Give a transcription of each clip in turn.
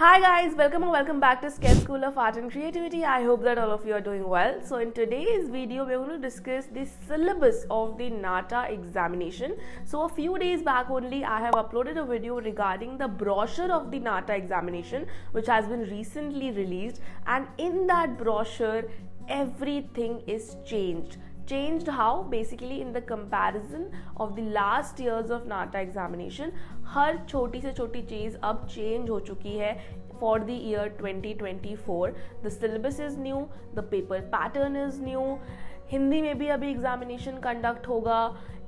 Hi guys, welcome or welcome back to Sketch School of Art and Creativity. I hope that all of you are doing well. So in today's video, we're going to discuss the syllabus of the NATA examination. So a few days back only, I have uploaded a video regarding the brochure of the NATA examination, which has been recently released. And in that brochure, everything is changed changed how basically in the comparison of the last years of nata examination her choti se choti cheez ab change ho chuki hai for the year 2024 the syllabus is new the paper pattern is new Hindi में भी अभी examination conduct होगा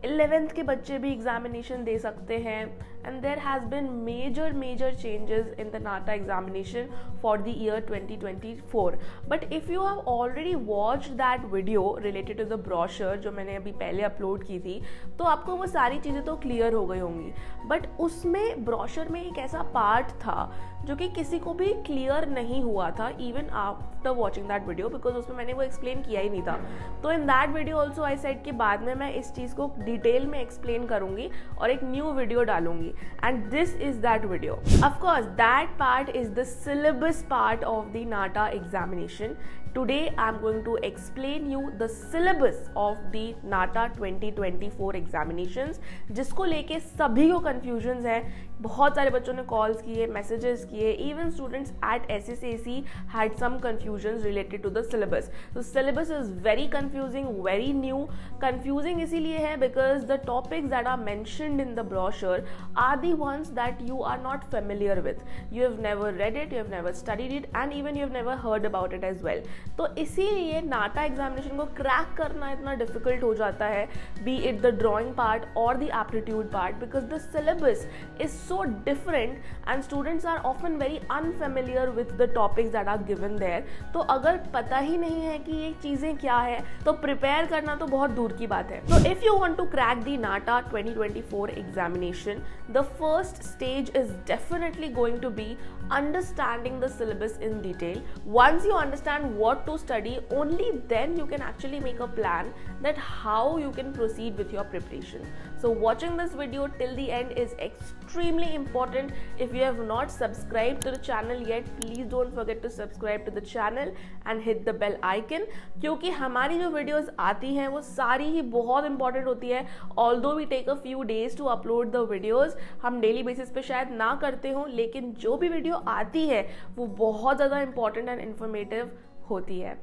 eleventh के बच्चे भी examination दे सकते हैं and there has been major major changes in the NATA examination for the year 2024 but if you have already watch that video related to the brochure जो मैंने अभी पहले अपलोड की थी तो आपको वो सारी चीज़ें तो क्लियर हो गई होंगी बट उसमें ब्रॉशर में एक ऐसा पार्ट था जो कि किसी को भी क्लियर नहीं हुआ था even after watching that video because उसमें मैंने वो एक्सप्लेन किया ही नहीं था तो in that video also I set के बाद में मैं इस चीज़ को डिटेल में एक्सप्लेन करूंगी और एक न्यू वीडियो डालूंगी and this is that video of course that part is the syllabus part of the NATA examination Today, I'm going to explain you the syllabus of the NATA 2024 examinations, जिसको लेके सभी को confusion है बहुत सारे बच्चों ने कॉल्स किए मैसेजेस किए even students at S S A C had some confusion related to the syllabus तो syllabus is very confusing very new confusing इसीलिए है because the topics that are mentioned in the brochure are the ones that you are not familiar with you have never read it you have never studied it and even you have never heard about it as well तो इसीलिए नाटा examination को crack करना इतना difficult हो जाता है be it the drawing part और the aptitude part because the syllabus is so different and students are often very unfamiliar with the topics that are given there तो अगर पता ही नहीं है कि ये चीज़ें क्या है तो प्रिपेयर करना तो बहुत दूर की बात है तो if you want to crack the NATA twenty twenty four examination the first stage is definitely going to be understanding the syllabus in detail once you understand what what to study only then you can actually make a plan that how you can proceed with your preparation so watching this video till the end is extremely important if you have not subscribed to the channel yet please don't forget to subscribe to the channel and hit the bell icon kyunki hamari jo videos aati hain wo sari hi bahut important hoti hai although we take a few days to upload the videos hum daily basis pe shayad na karte ho lekin jo bhi video aati आती है वो बहुत ज़्यादा important and informative होती है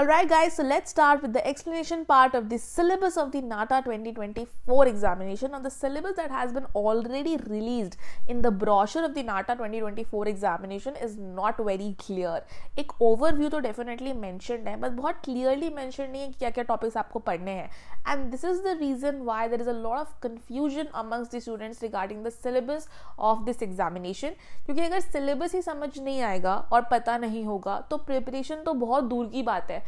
Alright guys, so let's start with the explanation part of the syllabus of the NATA 2024 examination. Now the syllabus that has been already released in the brochure of the NATA 2024 examination is not very clear. एक overview तो definitely mentioned है but बहुत clearly mentioned नहीं है कि क्या क्या topics आपको पढ़ने हैं and this is the reason why there is a lot of confusion amongst the students regarding the syllabus of this examination क्योंकि अगर syllabus ही समझ नहीं आएगा और पता नहीं होगा तो preparation तो बहुत दूर की बात है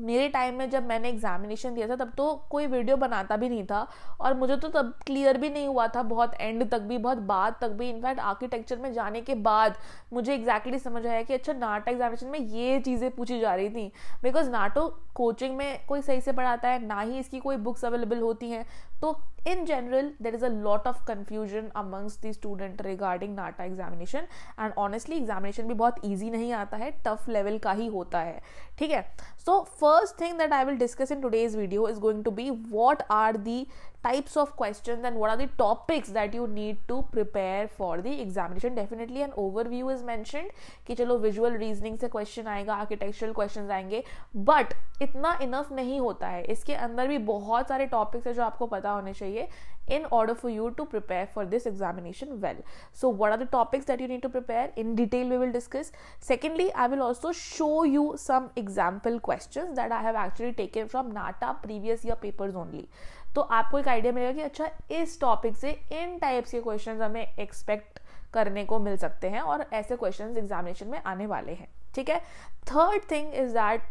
मेरे टाइम में जब मैंने एग्जामिनेशन दिया था तब तो कोई वीडियो बनाता भी नहीं था और मुझे तो तब क्लियर भी नहीं हुआ था बहुत एंड तक भी बहुत बाद तक भी इनफैक्ट आर्किटेक्चर में जाने के बाद मुझे एग्जैक्टली exactly समझ आया कि अच्छा नाटा एग्जामिनेशन में ये चीज़ें पूछी जा रही थी बिकॉज नाटो कोचिंग में कोई सही से पढ़ाता है ना ही इसकी कोई बुक्स अवेलेबल होती हैं तो in general there is a lot of confusion amongst the student regarding NATA examination and honestly examination भी बहुत ईजी नहीं आता है टफ लेवल का ही होता है ठीक है सो so first thing that I will discuss in today's video is going to be what are the types of questions and what are the topics that you need to prepare for the examination definitely an overview is mentioned कि चलो visual reasoning से question आएगा architectural questions आएंगे but इतना enough नहीं होता है इसके अंदर भी बहुत सारे topics हैं जो आपको पता होने चाहिए in order for you to prepare for this examination well so what are the topics that you need to prepare in detail we will discuss secondly i will also show you some example questions that i have actually taken from nata previous year papers only तो आपको एक idea मिलेगा कि अच्छा इस topic से इन types के क्वेश्चन हमें एक्सपेक्ट करने को मिल सकते हैं और ऐसे क्वेश्चन एग्जामिनेशन में आने वाले हैं ठीक है third thing is that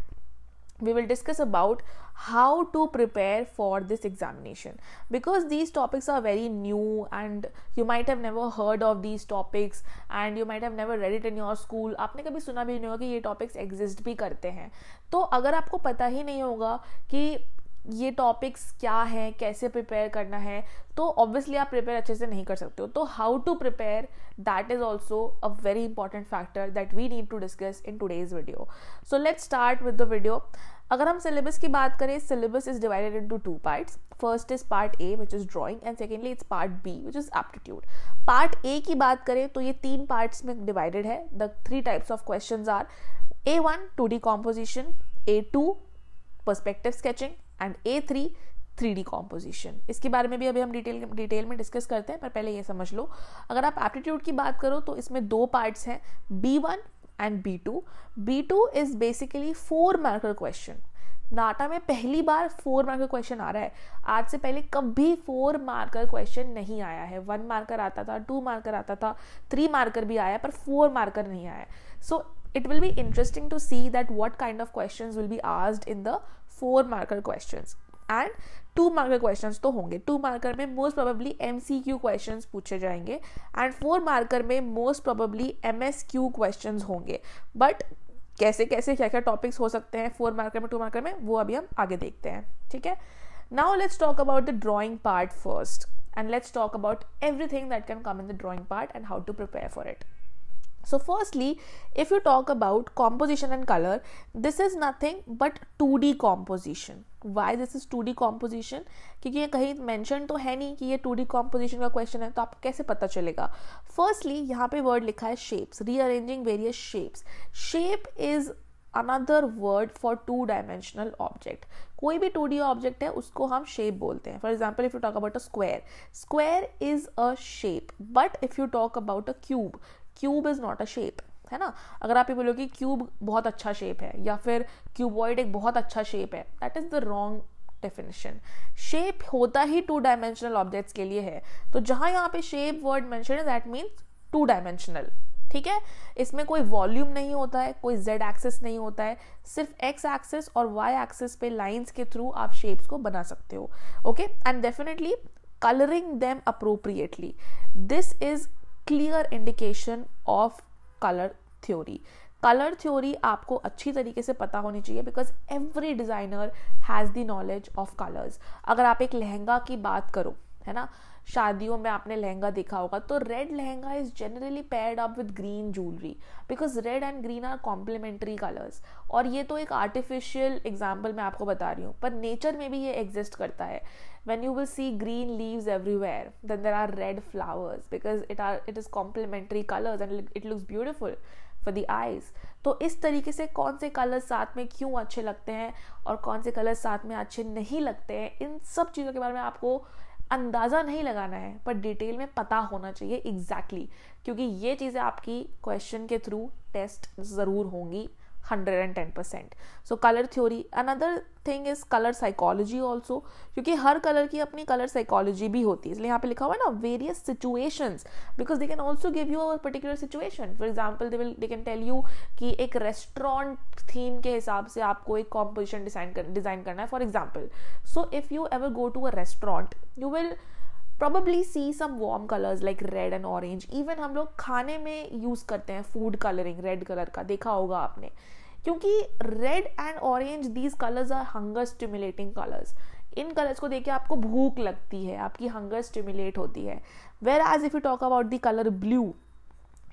we will discuss about how to prepare for this examination because these topics are very new and you might have never heard of these topics and you might have never read it in your school आपने कभी सुना भी नहीं होगा कि ये topics exist भी करते हैं तो अगर आपको पता ही नहीं होगा कि ये टॉपिक्स क्या हैं कैसे प्रिपेयर करना है तो ऑब्वियसली आप प्रिपेयर अच्छे से नहीं कर सकते हो तो how to prepare that is also a very important factor that we need to discuss in today's video so let start with the video अगर हम सिलेबस की बात करें syllabus is divided into two parts first is part A which is drawing and secondly it's part B which is aptitude part A की बात करें तो ये तीन पार्ट्स में डिवाइडेड है the three types of question are A one two D composition A two perspective sketching and A three three D composition इसके बारे में भी अभी हम डिटेल डिटेल में डिस्कस करते हैं पर पहले ये समझ लो अगर आप एप्टीट्यूड की बात करो तो इसमें दो पार्ट्स हैं B one and B two B two is basically four marker question NATA में पहली बार फोर मार्कर क्वेश्चन आ रहा है आज से पहले कभी फोर मार्कर क्वेश्चन नहीं आया है वन मार्कर आता था टू मार्कर आता था थ्री मार्कर भी आया पर फोर मार्कर नहीं आया so it will be interesting to see that what kind of question will be asked in the four marker questions and two marker questions तो होंगे टू मार्कर में most probably M C Q question पूछे जाएंगे and four marker में most probably M S Q question होंगे but कैसे कैसे क्या क्या टॉपिक्स हो सकते हैं फोर मार्कर में टू मार्कर में वो अभी हम आगे देखते हैं ठीक है now let's talk about the drawing part first and let's talk about everything that can come in the drawing part and how to prepare for it So, firstly, if you talk about composition and color, this is nothing but 2D composition. Why this is 2D composition? क्योंकि ये कहीं mention तो है नहीं कि ये 2D composition का question है तो आपको कैसे पता चलेगा Firstly, यहाँ पे word लिखा है shapes, rearranging various shapes. Shape is another word for two dimensional object कोई भी टू डी ऑब्जेक्ट है उसको हम शेप बोलते हैं for example if you talk about a square square is a shape but if you talk about a cube cube is not a shape है ना अगर आप ये बोलोगे क्यूब बहुत अच्छा शेप है या फिर क्यूबॉइड एक बहुत अच्छा शेप है that is the wrong definition shape होता ही टू डायमेंशनल ऑब्जेक्ट्स के लिए है तो जहाँ यहाँ पे शेप वर्ड मैंशन है दैट मीन्स टू डायमेंशनल ठीक है इसमें कोई वॉल्यूम नहीं होता है कोई जेड एक्सिस नहीं होता है सिर्फ एक्स एक्सिस और वाई एक्सिस पे लाइंस के थ्रू आप शेप्स को बना सकते हो okay and definitely colouring them appropriately this is clear indication of colour theory colour theory आपको अच्छी तरीके से पता होनी चाहिए because every designer has the knowledge of colours अगर आप एक लहंगा की बात करो है ना शादियों में आपने लहंगा देखा होगा तो red lehenga is generally paired up with green jewellery because red and green are complementary colours और ये तो एक आर्टिफिशियल एग्जाम्पल मैं आपको बता रही हूँ पर नेचर में भी ये एग्जिस्ट करता है when you will see green leaves everywhere then there are red flowers because it are it is complementary colors and it looks beautiful for the eyes तो इस तरीके से कौन से कलर्स साथ में क्यों अच्छे लगते हैं और कौन से कलर्स साथ में अच्छे नहीं लगते हैं इन सब चीज़ों के बारे में आपको अंदाज़ा नहीं लगाना है पर डिटेल में पता होना चाहिए एग्जैक्टली exactly, क्योंकि ये चीज़ें आपकी क्वेश्चन के थ्रू टेस्ट ज़रूर होंगी hundred and ten percent so colour theory another thing is colour psychology also क्योंकि हर कलर की अपनी कलर साइकोलॉजी भी होती है इसलिए यहाँ पे लिखा हुआ है ना various situation because they can also give you a particular situation for example they will they can tell you कि एक रेस्टोरेंट थीम के हिसाब से आपको एक कॉम्पोजिशन डिजाइन करना है for example so if you ever go to a restaurant you will probably see some warm colours like red and orange even हम लोग खाने में यूज़ करते हैं फूड कलरिंग रेड कलर का देखा होगा आपने क्योंकि red and orange these colours are hunger stimulating colours इन कलर्स को देख के आपको भूख लगती है आपकी हंगर स्टिमुलेट होती है whereas if you talk about the colour blue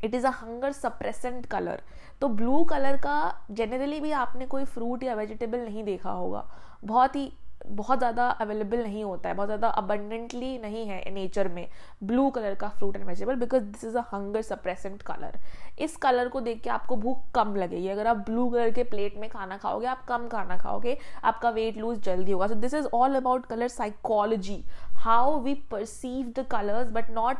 it is a hunger suppressant colour तो ब्लू कलर का जनरली भी आपने कोई फ्रूट या वेजिटेबल नहीं देखा होगा बहुत ही बहुत ज़्यादा अवेलेबल नहीं होता है बहुत ज़्यादा अबंडेंटली नहीं है नेचर में ब्लू कलर का fruit and vegetable because this is a hunger suppressant colour इस कलर को देख के आपको भूख कम लगेगी अगर आप ब्लू कलर के प्लेट में खाना खाओगे आप कम खाना खाओगे आपका वेट लूज जल्दी होगा so this is all about colour psychology how we perceive the colours but not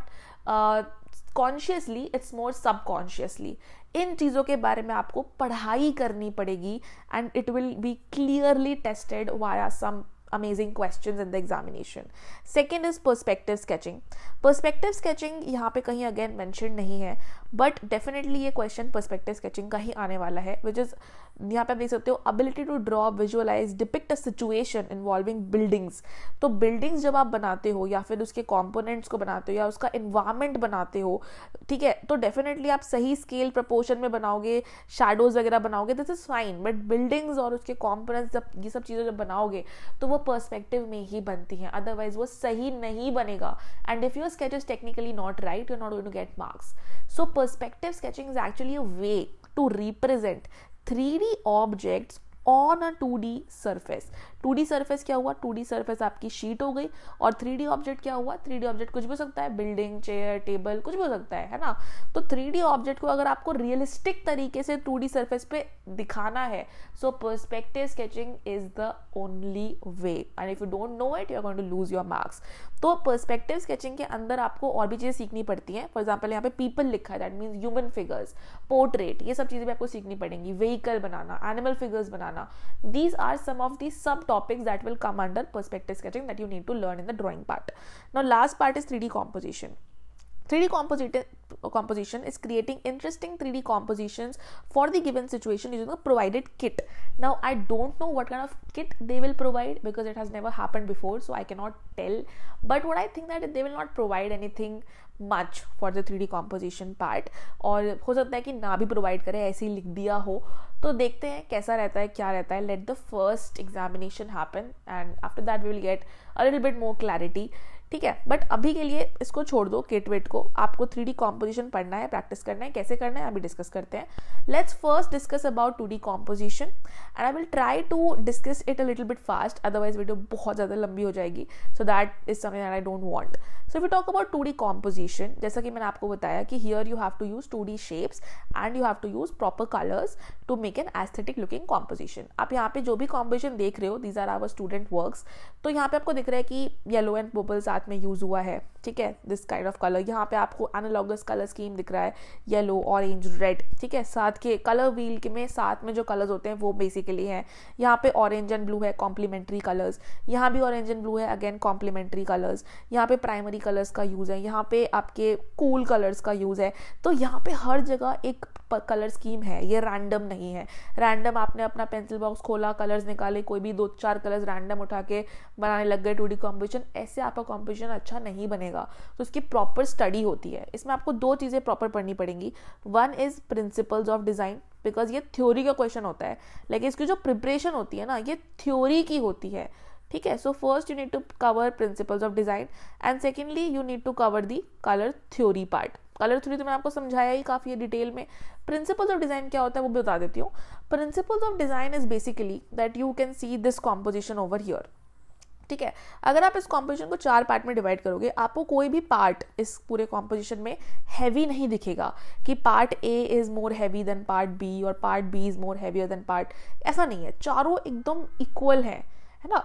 consciously it's more subconsciously इन चीज़ों के बारे में आपको पढ़ाई करनी पड़ेगी and it will be clearly tested via some amazing question in the examination second is perspective sketching perspective sketching यहाँ पे कहीं अगेन मैंशन नहीं है बट डेफिनेटली ये क्वेश्चन परस्पेक्टिव स्केचिंग का ही आने वाला है विच इज़ यहाँ पे आप देख सकते हो ability to draw visualise depict a situation involving buildings तो बिल्डिंग्स जब आप बनाते हो या फिर उसके कॉम्पोनेंट्स को बनाते हो या उसका इन्वायरमेंट बनाते हो ठीक है तो डेफिनेटली आप सही स्केल प्रपोर्शन में बनाओगे शेडोज वगैरह बनाओगे this is fine but buildings और उसके कॉम्पोनेंट्स जब ये सब चीज़ें जब बनाओगे तो वो परस्पेक्टिव में ही बनती हैं अदरवाइज वो सही नहीं बनेगा and if you sketch is technically not right you not to get marks so perspective sketching is actually a way to represent 3D objects on a 2D surface. Two D surface क्या हुआ two D surface आपकी sheet हो गई और three D object क्या हुआ three D object कुछ भी हो सकता है बिल्डिंग चेयर टेबल कुछ भी हो सकता है है ना तो थ्री डी ऑब्जेक्ट को अगर आपको रियलिस्टिक तरीके से टू डी सर्फेस पे दिखाना है so perspective sketching is the only way and if you don't know it you are going to lose your marks तो परस्पेक्टिव स्केचिंग के अंदर आपको और भी चीज़ें सीखनी पड़ती हैं फॉर एग्जाम्पल यहाँ पे पीपल लिखा है that means human figures portrait ये सब चीज़ें भी आपको सीखनी पड़ेंगी व्हीकल बनाना एनिमल फिगर्स बनाना these are some of the sub topics that will come under perspective sketching that you need to learn in the drawing part now last part is 3d composition three D composite composition is creating interesting three D composition for the given situation is provided kit now I don't know what kind of kit they will provide because it has never happen before so I cannot tell but what I think that they will not provide any thing much for the three D composition part और हो सकता है कि ना भी provide करें ऐसे ही लिख दिया हो तो देखते हैं कैसा रहता है क्या रहता है let the first examination happen and after that we will get a little bit more clarity ठीक है बट अभी के लिए इसको छोड़ दो केट वेट को आपको थ्री डी कॉम्पोजिशन पढ़ना है प्रैक्टिस करना है कैसे करना है अभी डिस्कस करते हैं let's first discuss about two D composition and I will try to discuss it a little bit fast otherwise video बहुत ज़्यादा लंबी हो जाएगी so that is something I don't want so if you talk about two D composition जैसा कि मैंने आपको बताया कि here you have to use two D shapes and you have to use proper colours to make an aesthetic looking composition आप यहाँ पे जो भी कॉम्पोजिशन देख रहे हो these are our student work तो यहाँ पे आपको दिख रहा है कि येलो एंड पर्पल्स आर में यूज़ हुआ है ठीक है दिस काइंड ऑफ कलर यहाँ पे आपको एनालॉगस कलर स्कीम दिख रहा है येलो ऑरेंज रेड ठीक है साथ के कलर व्हील के में साथ में जो कलर्स होते हैं वो बेसिकली हैं यहाँ पे ऑरेंज एंड ब्लू है कॉम्प्लीमेंट्री कलर्स यहाँ भी ऑरेंज एंड ब्लू है अगेन कॉम्प्लीमेंट्री कलर्स यहाँ पे प्राइमरी कलर्स का यूज़ है यहाँ पे आपके कूल cool कलर्स का यूज़ है तो यहाँ पे हर जगह एक कलर स्कीम है ये रैंडम नहीं है रैंडम आपने अपना पेंसिल बॉक्स खोला कलर्स निकाले कोई भी दो चार कलर्स रैंडम उठा के बनाने लग गए टू डी ऐसे आपका कॉम्पिटिशन अच्छा नहीं बनेगा बनेगा तो उसकी प्रॉपर स्टडी होती है इसमें आपको दो चीज़ें प्रॉपर पढ़नी पड़ेंगी one is principles of design because ये थ्योरी का क्वेश्चन होता है लेकिन इसकी जो प्रिपरेशन होती है ना ये थ्योरी की होती है ठीक है so first you need to cover principles of design and secondly you need to cover the colour theory part colour theory तो मैंने आपको समझाया ही काफ़ी डिटेल में प्रिंसिपल्स ऑफ डिज़ाइन क्या होता है वो भी बता देती हूँ principles of design is basically that you can see this composition over here ठीक है अगर आप इस कॉम्पोजिशन को चार पार्ट में डिवाइड करोगे आपको कोई भी पार्ट इस पूरे कॉम्पोजिशन में हैवी नहीं दिखेगा कि part A is more heavy than part B और part B is more heavier than part ऐसा नहीं है चारों एकदम इक्वल है है ना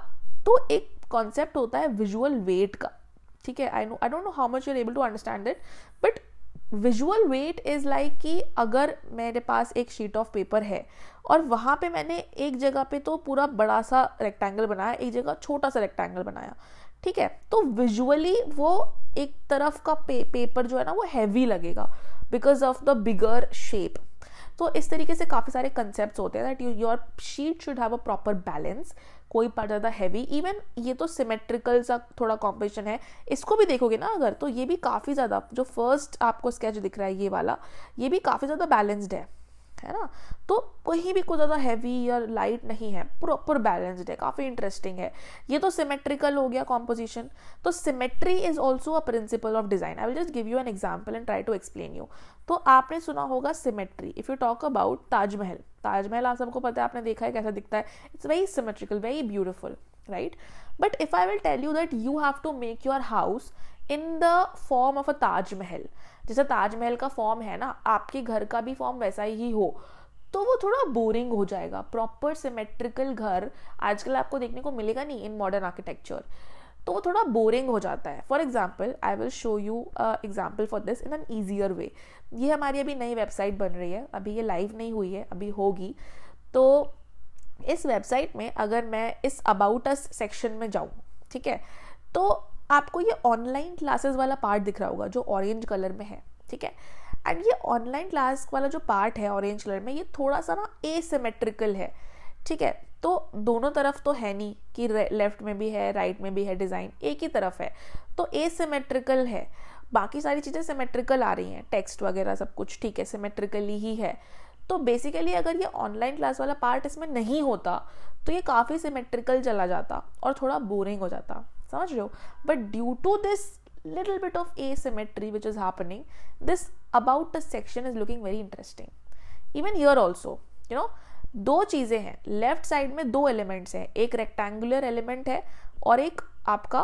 तो एक कॉन्सेप्ट होता है विजुअल वेट का ठीक है I know I don't know how much you're able to understand it but visual weight is like कि अगर मेरे पास एक शीट ऑफ पेपर है और वहाँ पे मैंने एक जगह पे तो पूरा बड़ा सा रेक्टेंगल बनाया एक जगह छोटा सा रेक्टेंगल बनाया ठीक है तो विजुअली वो एक तरफ का पे, पेपर जो है ना वो हैवी लगेगा because of the bigger shape तो इस तरीके से काफ़ी सारे कंसेप्ट होते हैं that you your sheet should have a proper balance कोई पार्ट ज़्यादा हैवी इवन ये तो सिमेट्रिकल सा थोड़ा कॉम्पिटिशन है इसको भी देखोगे ना अगर तो ये भी काफ़ी ज़्यादा जो फर्स्ट आपको स्केच दिख रहा है ये वाला ये भी काफ़ी ज़्यादा बैलेंस्ड है है ना तो कहीं भी कोई ज़्यादा हैवी या लाइट नहीं है प्रॉपर बैलेंस्ड है काफ़ी इंटरेस्टिंग है ये तो सिमेट्रिकल हो गया कॉम्पोजिशन तो symmetry is also a principle of design I will just give you an example and try to explain you तो आपने सुना होगा symmetry if you talk about Taj Mahal Taj Mahal आप सबको पता है आपने देखा है कैसा दिखता है it's very symmetrical very beautiful right but if I will tell you that you have to make your house in the form of a Taj Mahal जैसा ताजमहल का फॉर्म है ना आपके घर का भी फॉर्म वैसा ही हो तो वो थोड़ा बोरिंग हो जाएगा प्रॉपर सिमेट्रिकल घर आजकल आपको देखने को मिलेगा नहीं इन मॉडर्न आर्किटेक्चर तो वो थोड़ा बोरिंग हो जाता है for example I will show you example for this in an easier way ये हमारी अभी नई वेबसाइट बन रही है अभी ये लाइव नहीं हुई है अभी होगी तो इस वेबसाइट में अगर मैं इस अबाउट अस सेक्शन में जाऊँ ठीक है तो आपको ये ऑनलाइन क्लासेस वाला पार्ट दिख रहा होगा जो ऑरेंज कलर में है ठीक है एंड ये ऑनलाइन क्लास वाला जो पार्ट है ऑरेंज कलर में ये थोड़ा सा ना एसिमेट्रिकल है ठीक है तो दोनों तरफ तो है नहीं कि लेफ्ट में भी है राइट में भी है डिज़ाइन एक ही तरफ है तो एसिमेट्रिकल है बाकी सारी चीज़ें सिमेट्रिकल आ रही हैं टेक्स्ट वगैरह सब कुछ ठीक है सिमेट्रिकली ही है तो बेसिकली अगर ये ऑनलाइन क्लास वाला पार्ट इसमें नहीं होता तो ये काफ़ी सिमेट्रिकल चला जाता और थोड़ा बोरिंग हो जाता समझ रहे हो but due to this bit of a symmetry which is happening this about the section is looking very interesting even here also you know दो चीज़ें हैं लेफ्ट साइड में दो एलिमेंट्स हैं एक रेक्टेंगुलर एलिमेंट है और एक आपका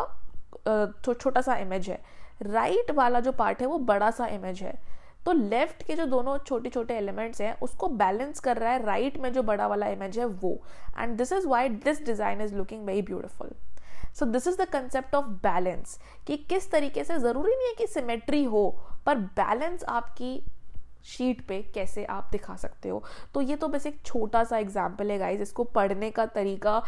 छो, छोटा सा इमेज है राइट right वाला जो पार्ट है वो बड़ा सा इमेज है तो लेफ्ट के जो दोनों छोटे छोटे एलिमेंट्स हैं उसको बैलेंस कर रहा है राइट right में जो बड़ा वाला इमेज है वो and this is why this design is looking very beautiful so this is the concept of balance कि किस तरीके से ज़रूरी नहीं है कि सिमेट्री हो पर बैलेंस आपकी शीट पे कैसे आप दिखा सकते हो तो ये तो बस एक छोटा सा एग्जाम्पल है गाइज इसको पढ़ने का तरीका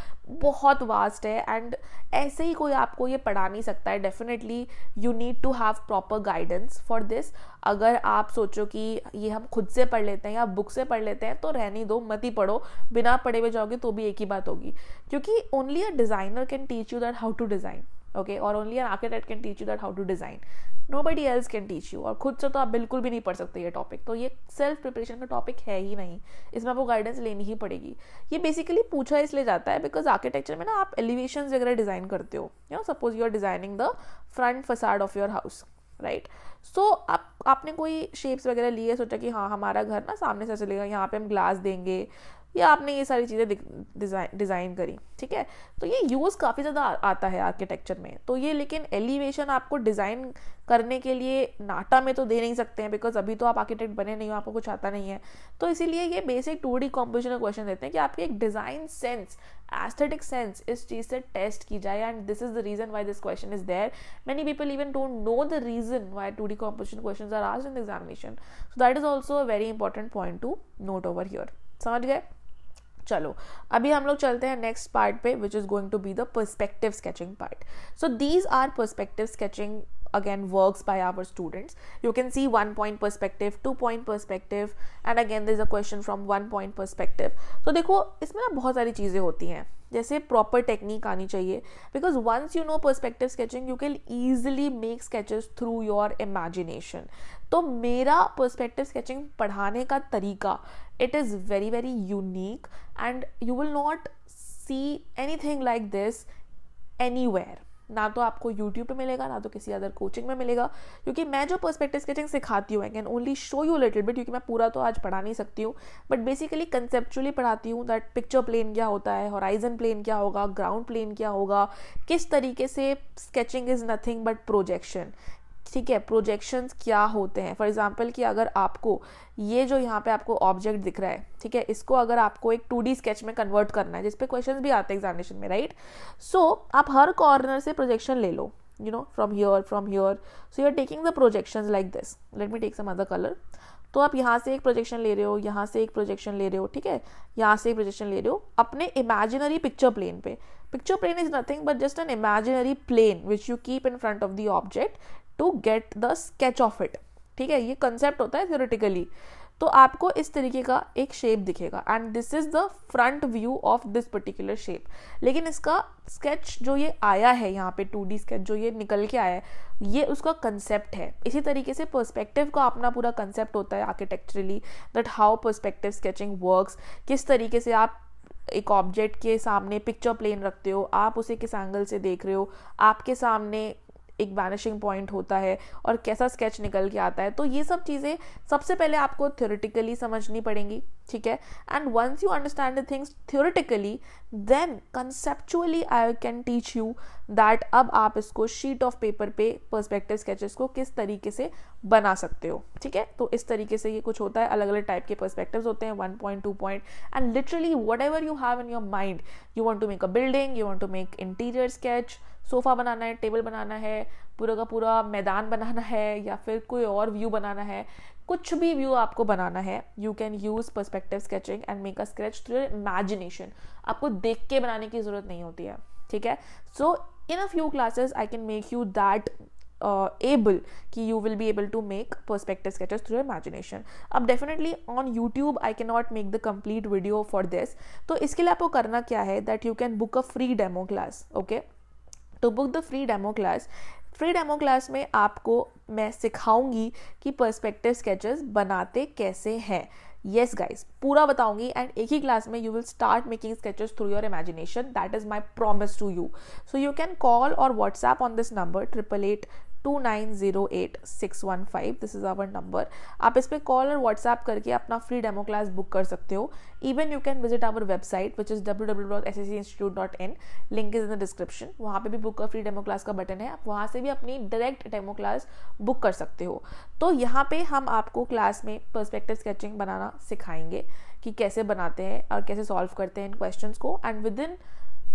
बहुत वास्ट है एंड ऐसे ही कोई आपको ये पढ़ा नहीं सकता है definitely you need to have proper guidance for this अगर आप सोचो कि ये हम खुद से पढ़ लेते हैं या बुक से पढ़ लेते हैं तो रहने दो मत ही पढ़ो बिना पढ़े हुए जाओगे तो भी एक ही बात होगी क्योंकि only a designer can teach you that how to design okay or only an architect can teach you that how to design nobody else can teach you और खुद से तो आप बिल्कुल भी नहीं पढ़ सकते ये टॉपिक तो ये सेल्फ प्रिपरेशन का टॉपिक है ही नहीं इसमें आपको गाइडेंस लेनी ही पड़ेगी ये बेसिकली पूछा इसलिए जाता है बिकॉज आर्किटेक्चर में ना आप एलिवेशन वगैरह डिज़ाइन करते हो you know suppose you are designing the front facade of your house right so आप आपने कोई शेप्स वगैरह लिए सोचा कि हाँ हमारा घर ना सामने से चलेगा यहाँ पे हम ग्लास देंगे या आपने ये सारी चीज़ें डिज़ाइन डिज़ाइन करी ठीक है तो ये यूज़ काफ़ी ज़्यादा आता है आर्किटेक्चर में तो ये लेकिन एलिवेशन आपको डिज़ाइन करने के लिए नाटा में तो दे नहीं सकते हैं बिकॉज अभी तो आप आर्किटेक्ट बने नहीं हो आपको कुछ आता नहीं है तो इसीलिए ये बेसिक टू डी कॉम्पोजिशन का क्वेश्चन देते हैं कि आपकी एक डिज़ाइन सेंस एस्थेटिक सेंस इस चीज़ से टेस्ट की जाए and this is the reason why this question is there many people even don't know the reason why two D composition question are आज in examination so that is also a very important point to note over here समझ गए चलो अभी हम लोग चलते हैं next part पे which is going to be the perspective sketching part so these are perspective sketching again works by our students you can see one point perspective two point perspective and again there's a question from one point perspective so देखो इसमें ना बहुत सारी चीज़ें होती हैं जैसे proper technique आनी चाहिए because once you know perspective sketching you can easily make sketches through your imagination तो मेरा परस्पेक्टिव स्केचिंग पढ़ाने का तरीका it is very very unique and you will not see anything like this anywhere ना तो आपको YouTube पे मिलेगा ना तो किसी अदर कोचिंग में मिलेगा क्योंकि मैं जो पर्सपेक्टिव स्केचिंग सिखाती हूँ I can only show you little bit क्योंकि मैं पूरा तो आज पढ़ा नहीं सकती हूँ बट बेसिकली कंसेप्चुअली पढ़ाती हूँ दैट पिक्चर प्लेन क्या होता है हॉराइजन प्लेन क्या होगा ग्राउंड प्लेन क्या होगा किस तरीके से sketching is nothing but projection ठीक है प्रोजेक्शंस क्या होते हैं फॉर एग्जांपल कि अगर आपको ये जो यहाँ पे आपको ऑब्जेक्ट दिख रहा है ठीक है इसको अगर आपको एक टू स्केच में कन्वर्ट करना है जिसपे क्वेश्चन भी आते हैं एग्जामिनेशन में राइट सो so, आप हर कॉर्नर से प्रोजेक्शन ले लो you know from here from here so you are taking the projection like this let me take some other colour तो आप यहाँ से एक प्रोजेक्शन ले रहे हो यहाँ से एक प्रोजेक्शन ले रहे हो ठीक है यहाँ से एक प्रोजेक्शन ले रहे हो अपने इमेजिनरी पिक्चर प्लेन पे picture plane is nothing but just an imaginary plane which you keep in front of the object to get the sketch of it ठीक है ये कंसेप्ट होता है थियोरिटिकली तो आपको इस तरीके का एक शेप दिखेगा and this is the front view of this particular shape लेकिन इसका स्केच जो ये आया है यहाँ पे टू डी स्केच जो ये निकल के आया है ये उसका कंसेप्ट है इसी तरीके से पर्सपेक्टिव का अपना पूरा कंसेप्ट होता है architecturally that how perspective sketching works किस तरीके से आप एक ऑब्जेक्ट के सामने पिक्चर प्लेन रखते हो आप उसे किस एंगल से देख रहे हो आपके सामने एक वैनिशिंग पॉइंट होता है और कैसा स्केच निकल के आता है तो ये सब चीज़ें सबसे पहले आपको थ्योरेटिकली समझनी पड़ेंगी ठीक है and once you understand the things theoretically then conceptually I can teach you that अब आप इसको शीट ऑफ पेपर पे पर्सपेक्टिव स्केचेस को किस तरीके से बना सकते हो ठीक है तो इस तरीके से ये कुछ होता है अलग अलग टाइप के पर्सपेक्टिव होते हैं one point two point and literally whatever you have in your mind you want to make a building you want to make interior sketch sofa बनाना है टेबल बनाना है पूरा का पूरा मैदान बनाना है या फिर कोई और व्यू बनाना है कुछ भी व्यू आपको बनाना है you can use perspective sketching and make a sketch through imagination आपको देख के बनाने की ज़रूरत नहीं होती है ठीक है so in a few classes I can make you that able कि you will be able to make perspective sketches through imagination अब definitely on YouTube I can not make the complete video for this तो इसके लिए आपको करना क्या है that you can book a free demo class okay to book the free demo class free demo class में आपको मैं सिखाऊंगी कि पर्सपेक्टिव स्केचेस बनाते कैसे हैं येस गाइज पूरा बताऊंगी एंड एक ही क्लास में you will start making sketches through your imagination that is my promise to you so you can call और WhatsApp on this number triple eight two nine zero eight six one five this is our number आप इस पर call और WhatsApp करके अपना free demo class book कर सकते हो even you can visit our website which is W W dot S S C institute dot in link is in the description वहाँ पर भी बुक का फ्री डेमो क्लास का बटन है आप वहाँ से भी अपनी डायरेक्ट डेमो क्लास बुक कर सकते हो तो यहाँ पे हम आपको क्लास में परस्पेक्टिव स्केचिंग बनाना सिखाएंगे कि कैसे बनाते हैं और कैसे सॉल्व करते हैं इन क्वेश्चन को and within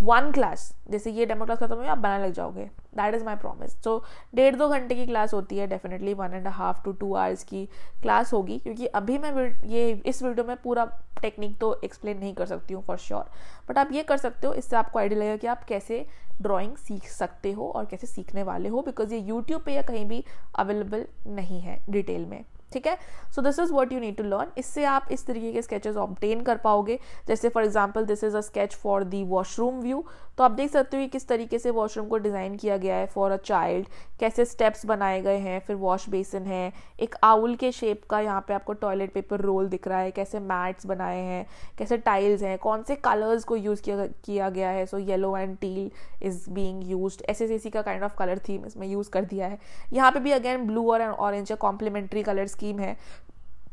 one class जैसे ये डेमो क्लास खत्म हुई आप बनाने लग जाओगे that is my promise so डेढ़ दो घंटे की क्लास होती है definitely one and half two two hours की क्लास होगी क्योंकि अभी मैं ये इस वीडियो में पूरा टेक्निक तो एक्सप्लेन नहीं कर सकती हूँ फॉर श्योर बट आप ये कर सकते हो इससे आपको आइडिया लगेगा कि आप कैसे ड्राॅइंग सीख सकते हो और कैसे सीखने वाले हो बिकॉज ये यूट्यूब पर या कहीं भी अवेलेबल नहीं है डिटेल में ठीक है so this is what you need to learn इससे आप इस तरीके के स्केचेस ऑब्टेन कर पाओगे जैसे for example this is a sketch for the washroom view तो आप देख सकते हो कि किस तरीके से वॉशरूम को डिज़ाइन किया गया है फॉर अ चाइल्ड कैसे स्टेप्स बनाए गए हैं फिर वॉश बेसिन है एक आउल के शेप का यहाँ पे आपको टॉयलेट पेपर रोल दिख रहा है कैसे मैट्स बनाए हैं कैसे टाइल्स हैं कौन से कलर्स को यूज़ किया किया गया है so yellow and teal is being used as as का काइंड ऑफ कलर थीम इसमें यूज़ कर दिया है यहाँ पे भी अगेन ब्लू और ऑरेंज या कॉम्प्लीमेंट्री कलर्स स्कीम है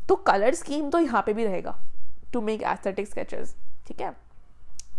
तो कलर स्कीम तो यहाँ पे भी रहेगा टू मेक एस्थेटिक स्केचेस ठीक है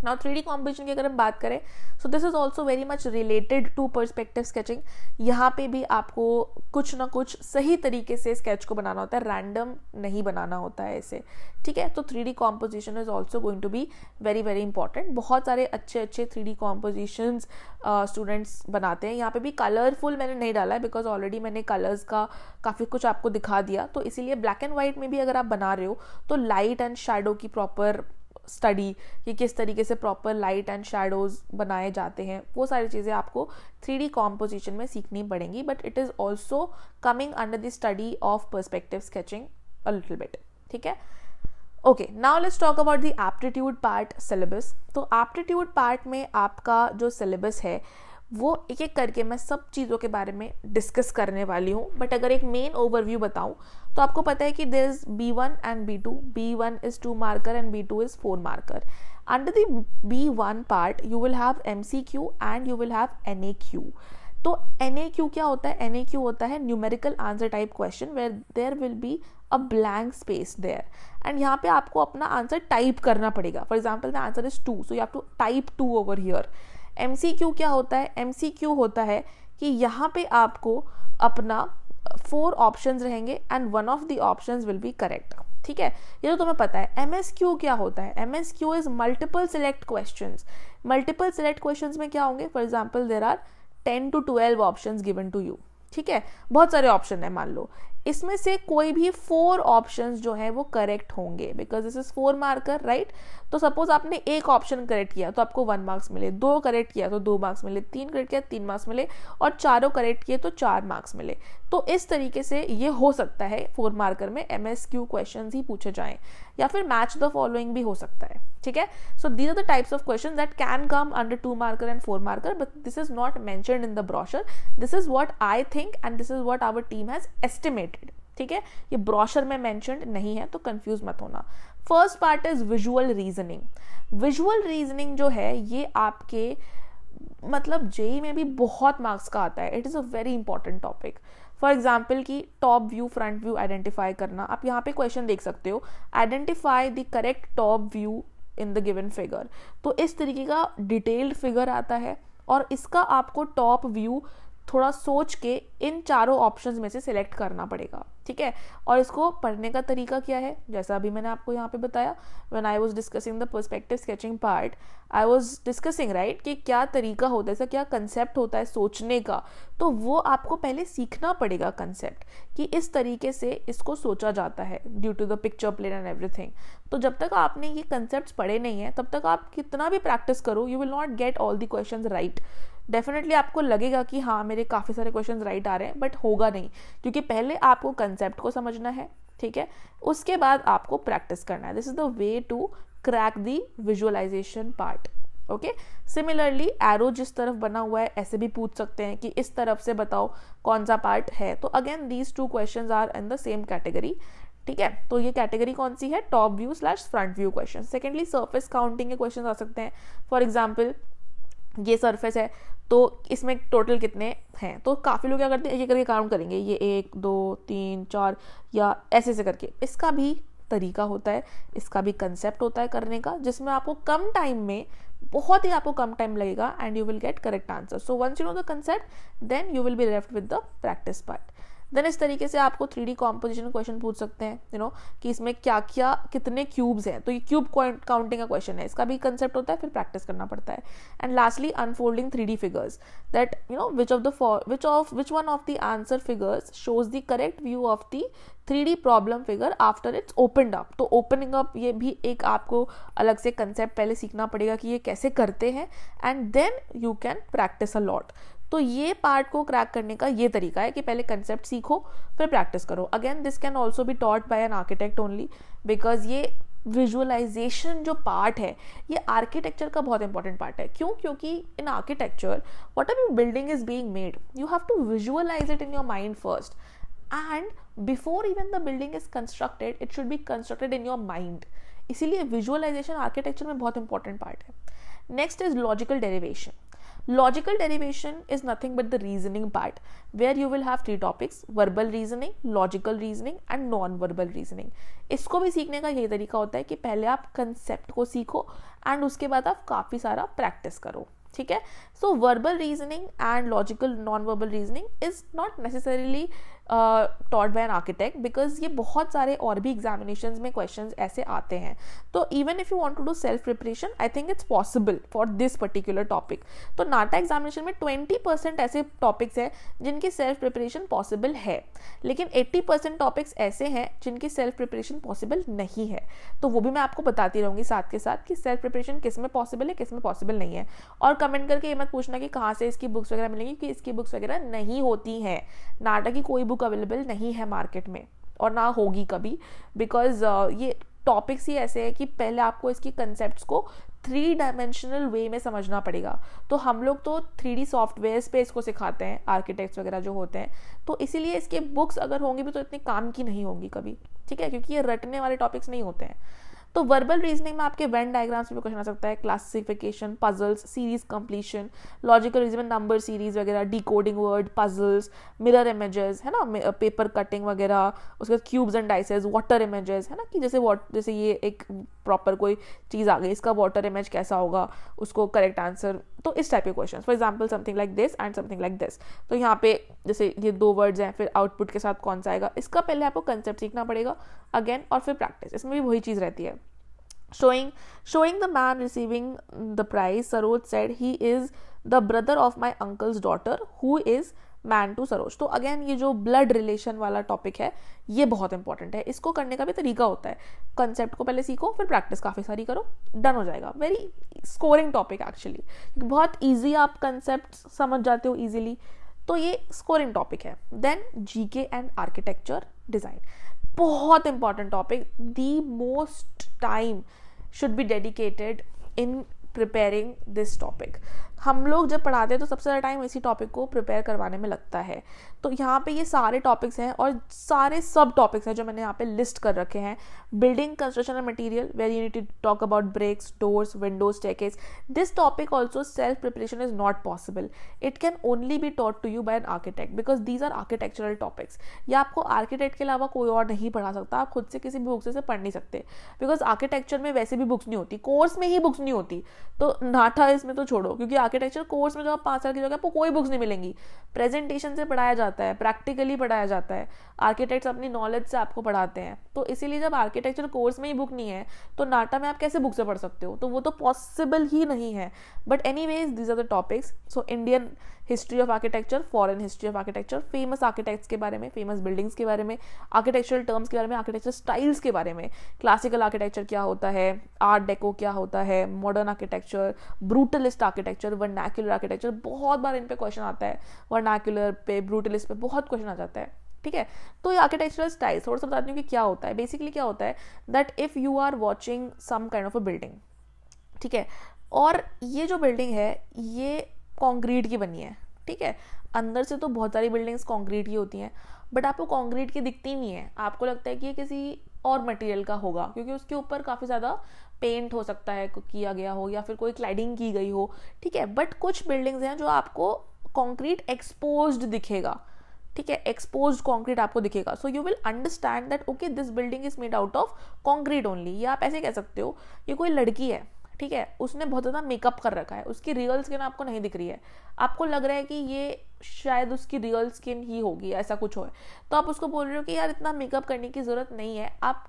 नाउ थ्री डी कॉम्पोजिशन की अगर हम बात करें so this is also very much related to perspective sketching यहाँ पे भी आपको कुछ ना कुछ सही तरीके से स्केच को बनाना होता है रैंडम नहीं बनाना होता है इसे ठीक है तो three D composition is also going to be very very important बहुत सारे अच्छे अच्छे थ्री डी कॉम्पोजिशन स्टूडेंट्स बनाते हैं यहाँ पे भी कलरफुल मैंने नहीं डाला है बिकॉज ऑलरेडी मैंने कलर्स का काफ़ी कुछ आपको दिखा दिया तो इसीलिए ब्लैक एंड वाइट में भी अगर आप बना रहे हो तो लाइट एंड शेडो की प्रॉपर स्टडी कि किस तरीके से प्रॉपर लाइट एंड शेडोज़ बनाए जाते हैं वो सारी चीज़ें आपको थ्री डी कॉम्पोजिशन में सीखनी पड़ेंगी but it is also coming under the study of perspective sketching a little bit ठीक है okay now let's talk about the aptitude part syllabus तो एप्टीट्यूड पार्ट में आपका जो सिलेबस है वो एक एक करके मैं सब चीज़ों के बारे में डिस्कस करने वाली हूँ बट अगर एक मेन ओवरव्यू बताऊँ तो आपको पता है कि there is B one and B two B one is two marker and B two is four marker under the B one part you will have M C Q and you will have N A Q तो N A Q क्या होता है N A Q होता है numerical answer type question where there will be a blank space there and यहाँ पे आपको अपना आंसर टाइप करना पड़ेगा for example the answer is two so you have to type two over here M क्या होता है एम होता है कि यहाँ पे आपको अपना फोर ऑप्शन रहेंगे and one of the option will be correct ठीक है ये तो तुम्हें पता है एम क्यू क्या होता है M S Q is multiple select question multiple select question में क्या होंगे for example there are ten to twelve option given to you ठीक है बहुत सारे ऑप्शन है मान लो इसमें से कोई भी फोर ऑप्शन जो है वो करेक्ट होंगे because this is four marker right तो सपोज आपने एक ऑप्शन करेक्ट किया तो आपको वन मार्क्स मिले दो करेक्ट किया तो दो मार्क्स मिले तीन करेक्ट किया तीन मार्क्स मिले और चारों करेक्ट किए तो चार मार्क्स मिले तो इस तरीके से ये हो सकता है फोर मार्कर में एम एस क्यू क्वेश्चन ही पूछे जाए या फिर मैच द फॉलोइंग भी हो सकता है ठीक है so these are the types of question that can come under two marker and four marker but this is not mention in the brochure this is what I think and this is what our team has estimated ठीक है ये brochure में mentioned नहीं है तो confuse मत होना first part is visual reasoning visual reasoning जो है ये आपके मतलब जेई में भी बहुत मार्क्स का आता है it is a very important topic for example कि top view front view identify करना आप यहाँ पे क्वेश्चन देख सकते हो identify the correct top view in the given figure तो इस तरीके का डिटेल्ड फिगर आता है और इसका आपको टॉप व्यू थोड़ा सोच के इन चारों ऑप्शंस में से सिलेक्ट करना पड़ेगा ठीक है और इसको पढ़ने का तरीका क्या है जैसा अभी मैंने आपको यहाँ पे बताया when I was discussing the perspective sketching part I was discussing right कि क्या तरीका होता है ऐसा क्या कंसेप्ट होता है सोचने का तो वो आपको पहले सीखना पड़ेगा कंसेप्ट कि इस तरीके से इसको सोचा जाता है due to the picture plane and everything तो जब तक आपने ये कंसेप्ट पढ़े नहीं हैं तब तक आप कितना भी प्रैक्टिस करो you will not get all the question right definitely आपको लगेगा कि हाँ मेरे काफ़ी सारे क्वेश्चन राइट आ रहे हैं बट होगा नहीं क्योंकि पहले आपको कंसेप्ट को समझना है ठीक है उसके बाद आपको प्रैक्टिस करना है this is the way to crack the visualisation part okay similarly arrow जिस तरफ बना हुआ है ऐसे भी पूछ सकते हैं कि इस तरफ से बताओ कौन सा पार्ट है तो again these two question are in the same category ठीक है तो ये कैटेगरी कौन सी है top view slash front view question secondly surface counting के क्वेश्चन आ सकते हैं फॉर एग्जाम्पल ये सर्फेस है तो इसमें टोटल कितने हैं तो काफ़ी लोग क्या करते हैं ये करके काउंट करेंगे ये एक दो तीन चार या ऐसे ऐसे करके इसका भी तरीका होता है इसका भी कंसेप्ट होता है करने का जिसमें आपको कम टाइम में बहुत ही आपको कम टाइम लगेगा and you will get correct answer so once you know the concept then you will be left with the practice part then इस तरीके से आपको थ्री डी कॉम्पोजिशन क्वेश्चन पूछ सकते हैं यू नो कि इसमें क्या क्या कितने क्यूब्स हैं तो ये क्यूब काउंटिंग का क्वेश्चन है इसका भी कंसेप्ट होता है फिर प्रैक्टिस करना पड़ता है and lastly unfolding three D figures that you know which of the which of which one of the answer figures shows the correct view of the three D problem figure after it's opened up तो opening up ये भी एक आपको अलग से concept पहले सीखना पड़ेगा कि ये कैसे करते हैं and then you can practice a lot तो ये पार्ट को क्रैक करने का ये तरीका है कि पहले कंसेप्ट सीखो फिर प्रैक्टिस करो अगेन दिस कैन ऑल्सो भी taught by an architect only because ये विजुअलाइजेशन जो पार्ट है ये आर्किटेक्चर का बहुत इंपॉर्टेंट पार्ट है क्यों क्योंकि in architecture what are you building is being made you have to visualise it in your mind first and before even the building is constructed it should be constructed in your mind इसीलिए visualisation architecture में बहुत important part है next is logical derivation logical derivation is nothing but the reasoning part where you will have three topics verbal reasoning logical reasoning and non verbal reasoning इसको भी सीखने का यही तरीका होता है कि पहले आप कंसेप्ट को सीखो एंड उसके बाद आप काफ़ी सारा प्रैक्टिस करो ठीक है so verbal reasoning and logical non verbal reasoning is not necessarily taught by an architect because ये बहुत सारे और भी एग्जामिनेशन में क्वेश्चन ऐसे आते हैं तो even if you want to do self preparation I think it's possible for this particular topic तो नाटा एग्जामिनेशन में ट्वेंटी परसेंट ऐसे टॉपिक्स हैं जिनकी सेल्फ प्रिपरेशन पॉसिबल है लेकिन एट्टी परसेंट टॉपिक्स ऐसे हैं जिनकी सेल्फ प्रिपरेशन पॉसिबल नहीं है तो वो भी मैं आपको बताती रहूँगी साथ के साथ कि सेल्फ प्रिपरेशन किस में पॉसिबल है किस में पॉसिबल नहीं है और कमेंट करके ये मत पूछना कि कहाँ से इसकी बुक्स वगैरह मिलेंगी कि इसकी बुक्स वगैरह नहीं होती हैं नाटा की कोई बुक बुक अवेलेबल नहीं है मार्केट में और ना होगी कभी बिकॉज uh, ये टॉपिक्स ही ऐसे हैं कि पहले आपको इसकी कंसेप्ट को थ्री डायमेंशनल वे में समझना पड़ेगा तो हम लोग तो थ्री डी सॉफ्टवेयर पे इसको सिखाते हैं आर्किटेक्ट्स वगैरह जो होते हैं तो इसीलिए इसके बुक्स अगर होंगी भी तो इतने काम की नहीं होंगी कभी ठीक है क्योंकि ये रटने वाले टॉपिक्स नहीं होते हैं तो वर्बल रीजनिंग में आपके वेन डायग्राम्स में क्वेश्चन आ सकता है classification puzzles series completion logical reason number series वगैरह decoding word puzzles mirror images है ना पेपर कटिंग वगैरह उसके बाद cubes and dices water images है ना कि जैसे वॉट जैसे ये एक प्रॉपर कोई चीज़ आ गई इसका वाटर इमेज कैसा होगा उसको करेक्ट आंसर तो इस टाइप के question for example something like this and something like this तो यहाँ पे जैसे ये दो वर्ड्स हैं फिर आउटपुट के साथ कौन सा आएगा इसका पहले आपको कंसेप्ट सीखना पड़ेगा अगेन और फिर प्रैक्टिस इसमें भी वही चीज़ रहती है showing showing the man receiving the prize saroj said he is the brother of my uncle's daughter who is man to Saroj तो अगेन ये जो ब्लड रिलेशन वाला टॉपिक है ये बहुत इंपॉर्टेंट है इसको करने का भी तरीका होता है कंसेप्ट को पहले सीखो फिर प्रैक्टिस काफ़ी सारी करो डन हो जाएगा वेरी स्कोरिंग टॉपिक एक्चुअली बहुत ईजी आप कंसेप्ट समझ जाते हो ईजिली तो ये स्कोरिंग टॉपिक है then G K and architecture design बहुत important topic the most time should be dedicated in preparing this topic हम लोग जब पढ़ाते हैं तो सबसे ज़्यादा टाइम इसी टॉपिक को प्रिपेयर करवाने में लगता है तो यहाँ पे ये सारे टॉपिक्स हैं और सारे सब टॉपिक्स हैं जो मैंने यहाँ पे लिस्ट कर रखे हैं building construction and material where you need to talk about bricks doors windows takes this topic also self preparation is not possible it can only be taught to you by an architect because these are architectural topics या आपको architect के अलावा कोई और नहीं पढ़ा सकता आप खुद से किसी भी बुक से पढ़ नहीं सकते बिकॉज आर्किटेक्चर में वैसे भी बुक्स नहीं होती कोर्स में ही बुक्स नहीं होती तो नाटा इसमें तो छोड़ो क्योंकि आर्किटेक्चर कोर्स में जो आप पाँच साल की जगह आपको कोई बुक्स नहीं मिलेंगी प्रेजेंटेशन से पढ़ाया जाता है प्रैक्टिकली पढ़ाया जाता है आर्किटेक्ट्स अपनी नॉलेज से आपको पढ़ाते हैं तो इसीलिए जब आर्किटेक्चर कोर्स में ही बुक नहीं है तो नाटा में आप कैसे बुक से पढ़ सकते हो तो वो तो पॉसिबल ही नहीं है but anyways these are the topics so Indian history of architecture foreign history of architecture famous architects के बारे में फेमस बिल्डिंग्स के बारे में आर्किटेक्चरल टर्म्स के बारे में आर्किटेक्चर स्टाइल्स के बारे में क्लासिकल आर्किटेक्चर क्या होता है आर्ट डेको क्या होता है modern architecture brutalist architecture vernacular architecture बहुत बार इन पर क्वेश्चन आता है वर्नैक्युलर पे ब्रूटलिस्ट पे बहुत क्वेश्चन आ जाता है ठीक है तो ये आर्किटेक्चरल स्टाइल थोड़ा सा बताती हूँ कि क्या होता है बेसिकली क्या होता है that if you are watching some kind of a building ठीक है और ये जो बिल्डिंग है ये कॉन्क्रीट की बनी है ठीक है अंदर से तो बहुत सारी बिल्डिंग्स कॉन्क्रीट की होती हैं बट आपको कॉन्क्रीट की दिखती नहीं है आपको लगता है कि ये किसी और मटेरियल का होगा क्योंकि उसके ऊपर काफ़ी ज़्यादा पेंट हो सकता है किया गया हो या फिर कोई क्लाइडिंग की गई हो ठीक है बट कुछ बिल्डिंग्स हैं जो आपको कॉन्क्रीट एक्सपोज दिखेगा ठीक है एक्सपोज कॉन्क्रीट आपको दिखेगा so you will understand that okay this building is made out of concrete only या आप ऐसे कह सकते हो ये कोई लड़की है ठीक है उसने बहुत ज़्यादा मेकअप कर रखा है उसकी रियल स्किन आपको नहीं दिख रही है आपको लग रहा है कि ये शायद उसकी रियल स्किन ही होगी ऐसा कुछ हो तो आप उसको बोल रहे हो कि यार इतना मेकअप करने की ज़रूरत नहीं है आप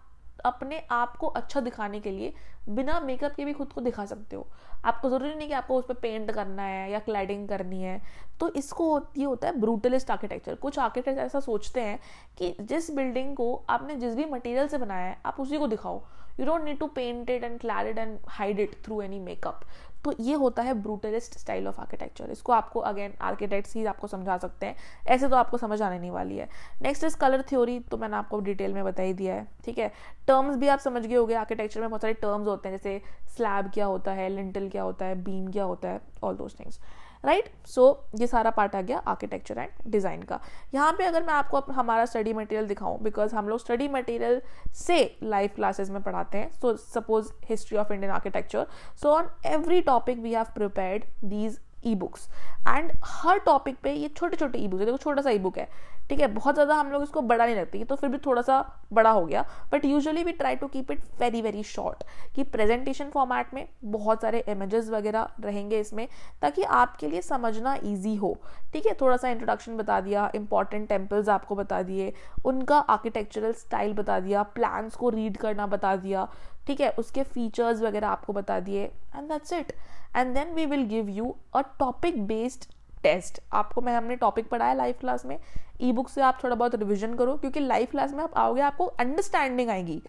अपने आप को अच्छा दिखाने के लिए बिना मेकअप के भी खुद को दिखा सकते हो आपको ज़रूरी नहीं कि आपको उस पर पेंट करना है या क्लैडिंग करनी है तो इसको ये होता है ब्रूटलिस्ट आर्किटेक्चर कुछ आर्किटेक्ट ऐसा सोचते हैं कि जिस बिल्डिंग को आपने जिस भी मटेरियल से बनाया है आप उसी को दिखाओ you don't need to paint it and clear it and hide it through any makeup तो ये होता है ब्रूटलिस्ट स्टाइल ऑफ आर्किटेक्चर इसको आपको अगेन आर्किटेक्ट्स ही आपको समझा सकते हैं ऐसे तो आपको समझ आने नहीं वाली है नेक्स्ट इज कलर थ्योरी तो मैंने आपको डिटेल में बता ही दिया है ठीक है टर्म्स भी आप समझ गए होंगे आर्किटेक्चर में बहुत सारे टर्म्स होते हैं जैसे स्लैब क्या होता है लिंटल क्या होता है बीम क्या होता है ऑल दोज थिंग्स राइट सो ये सारा पार्ट आ गया आर्किटेक्चर एंड डिज़ाइन का यहाँ पे अगर मैं आपको हमारा स्टडी मटेरियल दिखाऊँ बिकॉज हम लोग स्टडी मटेरियल से लाइव क्लासेस में पढ़ाते हैं so suppose history of Indian architecture so on every topic we have prepared these e books and हर टॉपिक पे ये छोटे छोटे ई बुक्स देखो छोटा सा ई बुक है ठीक है बहुत ज़्यादा हम लोग इसको बड़ा नहीं रखते तो फिर भी थोड़ा सा बड़ा हो गया but usually we try to keep it very very short कि प्रेजेंटेशन फॉर्मेट में बहुत सारे इमेजेस वगैरह रहेंगे इसमें ताकि आपके लिए समझना ईजी हो ठीक है थोड़ा सा इंट्रोडक्शन बता दिया इंपॉर्टेंट टेम्पल्स आपको बता दिए उनका आर्किटेक्चरल स्टाइल बता दिया प्लान्स को रीड करना बता दिया ठीक है उसके फीचर्स वगैरह आपको बता दिए and that's it and then we will give you a topic based test आपको मैं हमने टॉपिक पढ़ाया लाइव क्लास में ई बुक से आप थोड़ा बहुत रिविजन करो क्योंकि लाइव क्लास में आप आओगे आपको अंडरस्टैंडिंग आएगी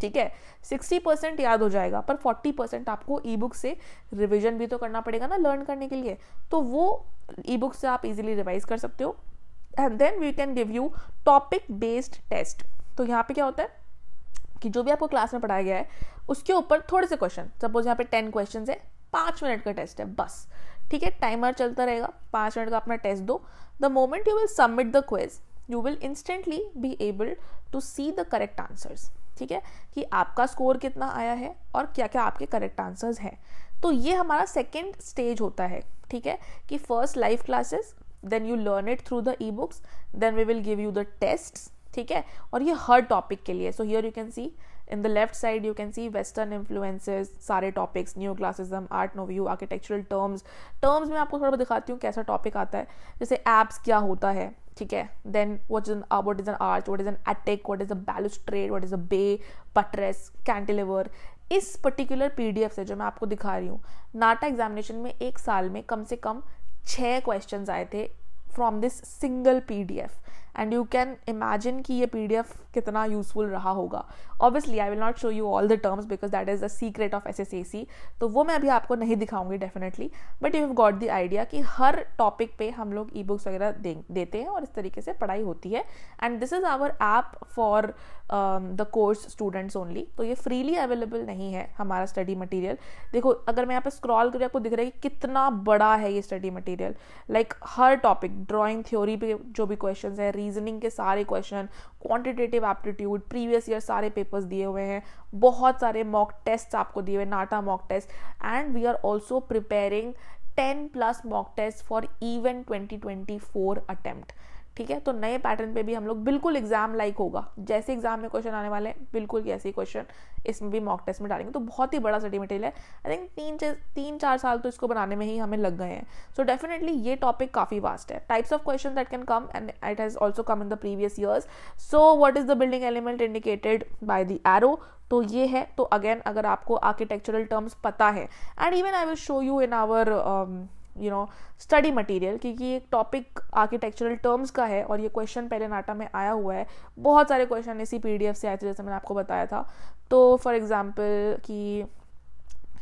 ठीक है सिक्सटी परसेंट याद हो जाएगा पर फोर्टी परसेंट आपको ई बुक से रिविजन भी तो करना पड़ेगा ना लर्न करने के लिए तो वो ई बुक से आप इजिली रिवाइज कर सकते हो and then we can give you topic based test तो यहाँ पे क्या होता है कि जो भी आपको क्लास में पढ़ाया गया है उसके ऊपर थोड़े से क्वेश्चन सपोज यहाँ पे टेन क्वेश्चन है पाँच मिनट का टेस्ट है बस ठीक है टाइमर चलता रहेगा पाँच मिनट का अपना टेस्ट दो the moment you will submit the quiz you will instantly be able to see the correct answers ठीक है कि आपका स्कोर कितना आया है और क्या क्या आपके करेक्ट आंसर्स हैं तो ये हमारा सेकेंड स्टेज होता है ठीक है कि first live classes then you learn it through the e books then we will give you the test ठीक है और ये हर टॉपिक के लिए so here you can see in the left side you can see western influences सारे topics new classicism art nouveau architectural terms terms में आपको थोड़ा बहुत दिखाती हूँ कैसा टॉपिक आता है जैसे एप्स क्या होता है ठीक है then what is what is an arch what is an attic what is a balustrade what is a bay buttress cantilever इस पर्टिकुलर पी से जो मैं आपको दिखा रही हूँ नाटा एग्जामिनेशन में एक साल में कम से कम छः क्वेश्चन आए थे from this single P and you can imagine कि ये पी डी एफ कितना यूजफुल रहा होगा obviously I will not show you all the terms because that is the secret of S S A C तो वो मैं अभी आपको नहीं दिखाऊंगी definitely but you have got the idea कि हर टॉपिक पे हम लोग ई बुक्स वगैरह दे, देते हैं और इस तरीके से पढ़ाई होती है and this is our app for the course students only तो ये फ्रीली अवेलेबल नहीं है हमारा स्टडी मटीरियल देखो अगर मैं यहाँ पे स्क्रॉल करूँ आपको दिख रहा है कि कितना बड़ा है ये स्टडी मटीरियल लाइक हर टॉपिक ड्रॉइंग थ्योरी पे जो भी क्वेश्चन है रीजनिंग के सारे question quantitative aptitude previous year सारे पेपर्स दिए हुए हैं बहुत सारे मॉक टेस्ट आपको दिए हुए NATA mock test and we are also preparing ten plus mock test for even twenty twenty four attempt ठीक है तो नए पैटर्न पे भी हम लोग बिल्कुल एग्जाम लाइक होगा जैसे एग्जाम में क्वेश्चन आने वाले हैं बिल्कुल ऐसे क्वेश्चन इसमें भी मॉक टेस्ट में डालेंगे तो बहुत ही बड़ा स्टडी मटेरियल है आई थिंक तीन तीन चार साल तो इसको बनाने में ही हमें लग गए हैं सो डेफिनेटली ये टॉपिक काफ़ी वास्ट है types of question that can come and it has also come in the previous years so what is the building element indicated by the arrow तो ये है तो अगेन अगर आपको आर्किटेक्चरल टर्म्स पता है and even I will show you in our you know study material क्योंकि एक टॉपिक आर्किटेक्चरल टर्म्स का है और ये क्वेश्चन पहले नाटा में आया हुआ है बहुत सारे क्वेश्चन इसी पी से आए थे जैसे मैंने आपको बताया था तो फॉर एग्ज़ाम्पल कि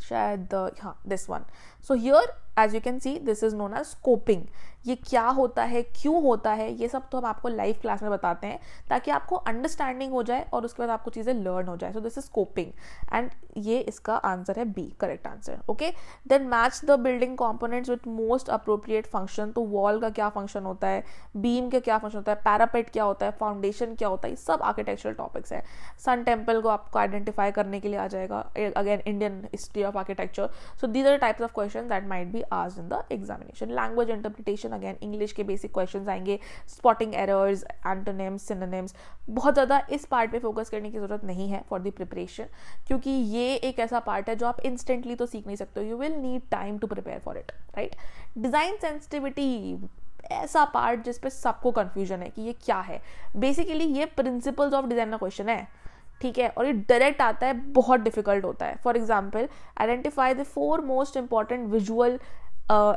शायद हाँ this one so here as you can see this is known as scoping ये क्या होता है क्यों होता है ये सब तो हम आपको लाइव क्लास में बताते हैं ताकि आपको अंडरस्टैंडिंग हो जाए और उसके बाद आपको चीज़ें लर्न हो जाए so this is scoping and ये इसका आंसर है B correct answer okay then match the building components with most appropriate function तो वॉल का क्या फंक्शन होता है बीम का क्या फंक्शन होता है पैरापेट क्या होता है फाउंडेशन क्या होता है ये सब आर्किटेक्चरल टॉपिक्स है सन टेम्पल को आपको आइडेंटिफाई करने के लिए आ जाएगा again Indian history of architecture so these are types of question that might be asked in the examination. Language interpretation again English के basic questions आएंगे spotting errors, antonyms, synonyms बहुत ज़्यादा इस पार्ट पे फोकस करने की ज़रूरत नहीं है फॉर द प्रिपरेशन क्योंकि ये एक ऐसा पार्ट है जो आप इंस्टेंटली तो सीख नहीं सकते हो you will need time to prepare for it right design sensitivity ऐसा पार्ट जिसपे सबको कंफ्यूजन है कि ये क्या है बेसिकली ये प्रिंसिपल्स ऑफ डिज़ाइन का क्वेश्चन है ठीक है और ये डायरेक्ट आता है बहुत डिफिकल्ट होता है for example identify the four most important visual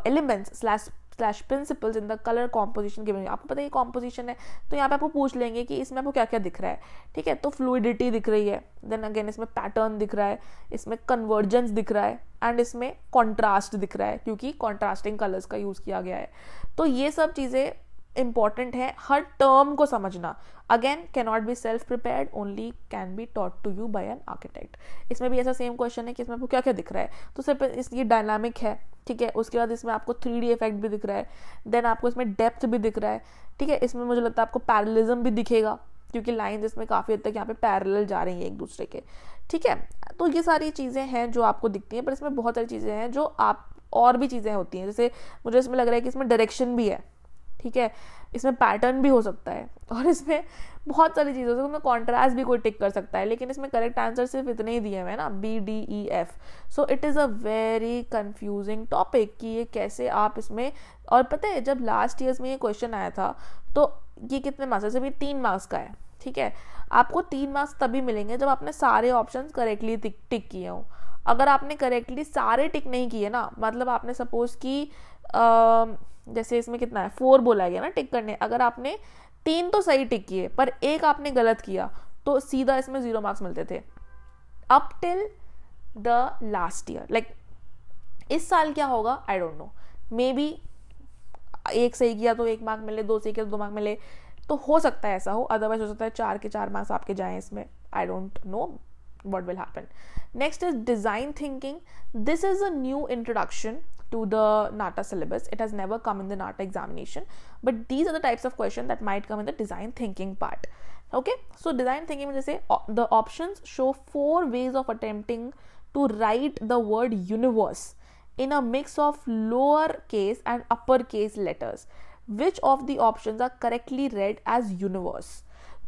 elements slash slash principles in the colour composition given आपको पता है कॉम्पोजिशन है तो यहाँ पे आपको पूछ लेंगे कि इसमें आपको क्या क्या दिख रहा है ठीक है तो फ्लूडिटी दिख रही है देन अगेन इसमें पैटर्न दिख रहा है इसमें कन्वर्जेंस दिख रहा है एंड इसमें कॉन्ट्रास्ट दिख रहा है क्योंकि कॉन्ट्रास्टिंग कलर्स का यूज़ किया गया है तो ये सब चीज़ें इम्पॉर्टेंट है हर टर्म को समझना again cannot be self prepared only can be taught to you by an architect इसमें भी ऐसा सेम क्वेश्चन है कि इसमें आपको क्या क्या दिख रहा है तो सिर्फ इसकी डायनामिक है ठीक है उसके बाद इसमें आपको थ्री डी इफेक्ट भी दिख रहा है देन आपको इसमें डेप्थ भी दिख रहा है ठीक है इसमें मुझे लगता है आपको पैरलिज्म भी दिखेगा क्योंकि लाइन इसमें काफ़ी हद तक यहाँ पे पैरेलल जा रही हैं एक दूसरे के ठीक है तो ये सारी चीज़ें हैं जो आपको दिखती हैं पर इसमें बहुत सारी चीज़ें हैं जो आप और भी चीज़ें होती हैं जैसे मुझे इसमें लग रहा है कि इसमें डायरेक्शन भी है ठीक है इसमें पैटर्न भी हो सकता है और इसमें बहुत सारी चीज़ें हो सकती है उसमें कॉन्ट्रास्ट भी कोई टिक कर सकता है लेकिन इसमें करेक्ट आंसर सिर्फ इतने ही दिए हुए हैं ना B D E F so it is a very confusing topic कि ये कैसे आप इसमें और पता है जब लास्ट ईयर्स में ये क्वेश्चन आया था तो ये कितने मार्क्स से भी तीन मार्क्स का है ठीक है आपको तीन मार्क्स तभी मिलेंगे जब आपने सारे ऑप्शन करेक्टली टिक किए हों अगर आपने करेक्टली सारे टिक नहीं किए ना मतलब आपने सपोज कि जैसे इसमें कितना है फोर बोला गया ना टिक करने अगर आपने तीन तो सही टिक किए पर एक आपने गलत किया तो सीधा इसमें जीरो मार्क्स मिलते थे up till the last year like इस साल क्या होगा I don't know maybe एक सही किया तो एक मार्क मिले दो सही किया तो दो मार्क मिले तो हो सकता है ऐसा हो अदरवाइज हो सकता है चार के चार मार्क्स आपके जाए इसमें I don't know what will happen next is design thinking this is a new introduction to the NATA syllabus. It has never come in the NATA examination, but these are the types of question that might come in the design thinking part. Okay, so design thinking will say the options show four ways of attempting to write the word universe in a mix of lower case and upper case letters. Which of the options are correctly read as universe?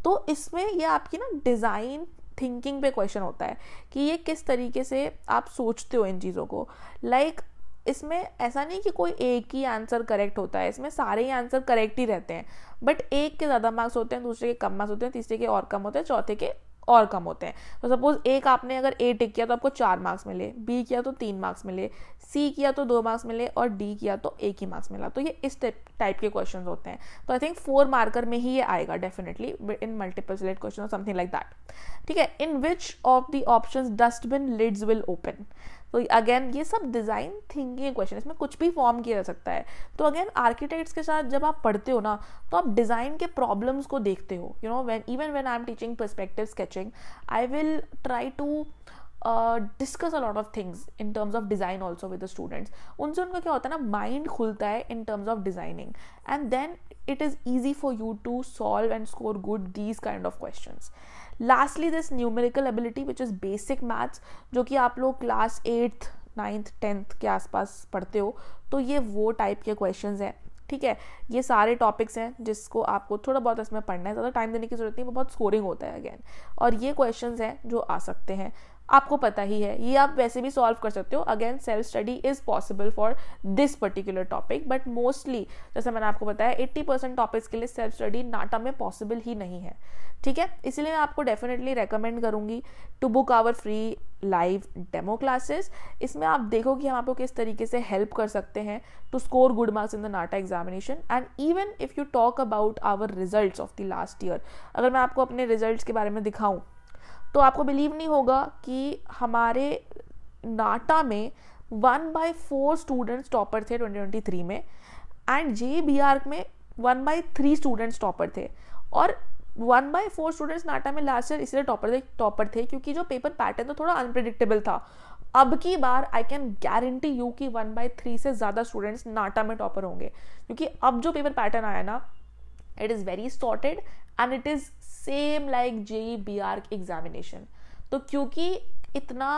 तो इसमें ये आपकी ना design thinking पे question होता है कि ये किस तरीके से आप सोचते हो इन चीज़ों को लाइक like, इसमें ऐसा नहीं कि कोई एक ही आंसर करेक्ट होता है इसमें सारे ही आंसर करेक्ट ही रहते हैं बट एक के ज़्यादा मार्क्स होते हैं दूसरे के कम मार्क्स होते हैं तीसरे के और कम होते हैं चौथे के और कम होते हैं तो सपोज एक आपने अगर ए टिक किया तो आपको चार मार्क्स मिले बी किया तो तीन मार्क्स मिले सी किया तो दो मार्क्स मिले और डी किया तो एक ही मार्क्स मिला तो ये इस टाइप के क्वेश्चन होते हैं तो आई थिंक फोर मार्कर में ही ये आएगा definitely in multiple select question something like that ठीक है in which of the option dustbin lids will open तो अगेन ये सब डिज़ाइन थिंकिंग क्वेश्चन इसमें कुछ भी फॉर्म किया जा सकता है तो अगेन आर्किटेक्ट्स के साथ जब आप पढ़ते हो ना तो आप डिज़ाइन के प्रॉब्लम्स को देखते हो you know when even when I am teaching perspective sketching I will try to discuss a lot of things in terms of design also with the students उनसे उनका क्या होता है ना माइंड खुलता है in terms of designing and then it is easy for you to solve and score good these kind of question lastly this numerical ability which is basic maths जो कि आप लोग क्लास एट्थ नाइन्थ टेंथ के आसपास पढ़ते हो तो ये वो टाइप के क्वेश्चन हैं ठीक है ये सारे टॉपिक्स हैं जिसको आपको थोड़ा बहुत इसमें पढ़ना है ज़्यादा टाइम देने की ज़रूरत नहीं बहुत स्कोरिंग होता है अगेन और ये क्वेश्चन हैं जो आ सकते हैं आपको पता ही है ये आप वैसे भी सॉल्व कर सकते हो again self study is possible for this particular topic but mostly जैसे मैंने आपको बताया एट्टी परसेंट टॉपिक्स के लिए सेल्फ स्टडी नाटा में पॉसिबल ही नहीं है ठीक है इसलिए मैं आपको डेफिनेटली रेकमेंड करूँगी to book our free live demo classes इसमें आप देखो कि हम आपको किस तरीके से हेल्प कर सकते हैं to score good marks in the NATA examination and even if you talk about our result of the last year अगर मैं आपको अपने रिजल्ट के बारे में दिखाऊँ तो आपको बिलीव नहीं होगा कि हमारे नाटा में one by four students topper थे 2023 में एंड जे बी आर में one by three students topper थे और one by four students NATA में लास्ट ईयर इसलिए टॉपर थे टॉपर थे क्योंकि जो पेपर पैटर्न था थोड़ा अनप्रडिक्टेबल था अब की बार आई कैन गारंटी यू कि वन बाई थ्री से ज़्यादा स्टूडेंट्स नाटा में टॉपर होंगे क्योंकि अब जो पेपर पैटर्न आया ना it is very sorted and it is same like J B R examination तो क्योंकि इतना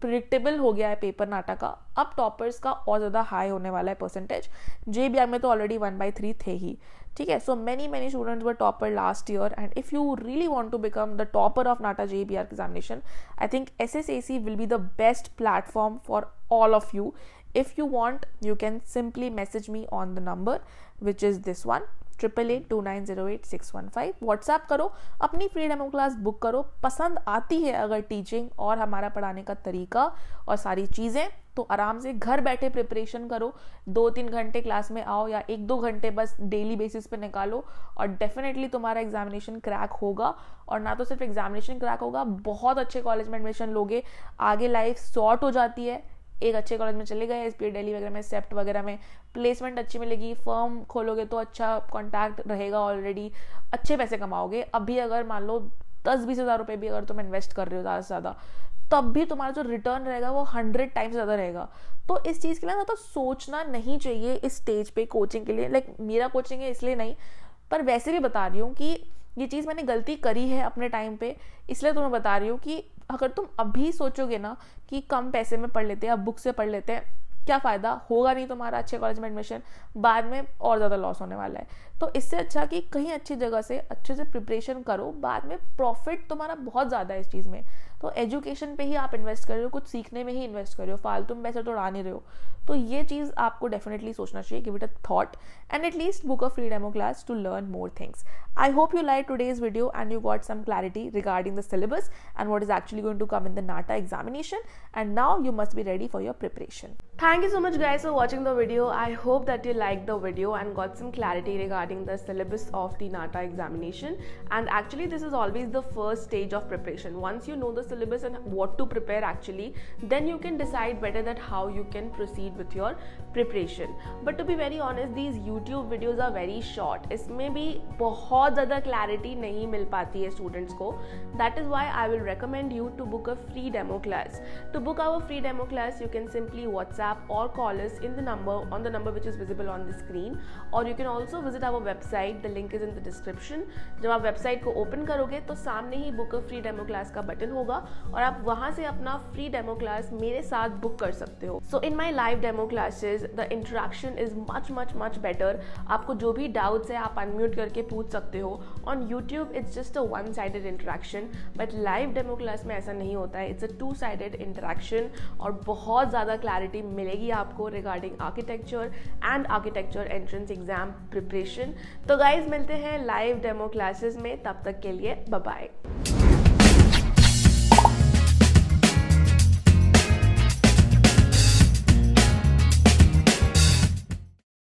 प्रिडिक्टेबल हो गया है पेपर नाटा का अब टॉपर्स का और ज़्यादा हाई होने वाला है परसेंटेज जे बी आर में तो ऑलरेडी वन बाई थ्री थे ही ठीक है so many many students were topper last year and if you really want to become the topper of NATA J B R examination I think S S A C will be the best platform for all of you if you want you can simply message me on the number which is this one triple eight two nine zero eight six one five WhatsApp करो अपनी free demo class book करो पसंद आती है अगर teaching और हमारा पढ़ाने का तरीका और सारी चीज़ें तो आराम से घर बैठे प्रिपरेशन करो दो तीन घंटे क्लास में आओ या एक दो घंटे बस डेली बेसिस पे निकालो और डेफिनेटली तुम्हारा एग्जामिनेशन क्रैक होगा और ना तो सिर्फ एग्जामिनेशन क्रैक होगा बहुत अच्छे कॉलेज में एडमिशन लोगे आगे लाइफ शॉर्ट हो जाती है एक अच्छे कॉलेज में चले गए एस पी डेली वगैरह में सेप्ट e वगैरह में प्लेसमेंट अच्छी मिलेगी फर्म खोलोगे तो अच्छा कॉन्टैक्ट रहेगा ऑलरेडी अच्छे पैसे कमाओगे अभी अगर मान लो दस बीस हज़ार रुपये भी अगर तुम इन्वेस्ट कर रहे हो ज़्यादा से ज़्यादा तब भी तुम्हारा जो रिटर्न रहेगा वो हंड्रेड टाइम्स ज़्यादा रहेगा तो इस चीज़ के लिए ज़्यादा सोचना नहीं चाहिए इस स्टेज पे कोचिंग के लिए लाइक मेरा कोचिंग है इसलिए नहीं पर वैसे भी बता रही हूँ कि ये चीज़ मैंने गलती करी है अपने टाइम पे इसलिए तुम्हें तो बता रही हूँ कि अगर तुम अभी सोचोगे ना कि कम पैसे में पढ़ लेते हैं या बुक से पढ़ लेते हैं क्या फ़ायदा होगा नहीं तुम्हारा अच्छे कॉलेज में एडमिशन बाद में और ज़्यादा लॉस होने वाला है तो इससे अच्छा कि कहीं अच्छी जगह से अच्छे से प्रिपरेशन करो बाद में प्रॉफिट तुम्हारा बहुत ज़्यादा है इस चीज़ में तो एजुकेशन पे ही आप इन्वेस्ट कर रहे हो कुछ सीखने में ही इन्वेस्ट कर रहे हो फालतू में पैसे तो उड़ा नहीं रहे हो तो ये चीज़ आपको डेफिनेटली सोचना चाहिए give it a thought and at least book a free demo class to learn more things I hope you like today's video and you got some clarity regarding the syllabus and what is actually going to come in the NATA examination and now you must be ready for your preparation thank you so much guys for watching the video I hope that you like the video and got some clarity regard regarding the syllabus of the NATA examination. And actually, this is always the first stage of preparation. Once you know the syllabus and what to prepare, actually, then you can decide better that how you can proceed with your preparation. But to be very honest, these YouTube videos are very short. It may be ज़्यादा clarity clarity मिल पाती है students को that is why I will recommend you to book a free demo class to book our free demo class you can simply WhatsApp और us in the number on the number which is visible on the screen or you can also visit our our website the link is in the description जब आप website को open करोगे तो सामने ही book of free demo class का button होगा और आप वहाँ से अपना फ्री डेमो क्लास मेरे साथ बुक कर सकते हो so in my live demo classes the interaction is much much much better आपको जो भी डाउट्स है आप अनम्यूट करके पूछ सकते हो on YouTube it's just a one sided interaction but live demo class में ऐसा नहीं होता है it's a two sided interaction और बहुत ज़्यादा क्लैरिटी मिलेगी आपको regarding architecture and architecture entrance exam preparation तो गाइज मिलते हैं लाइव डेमो क्लासेस में तब तक के लिए बाय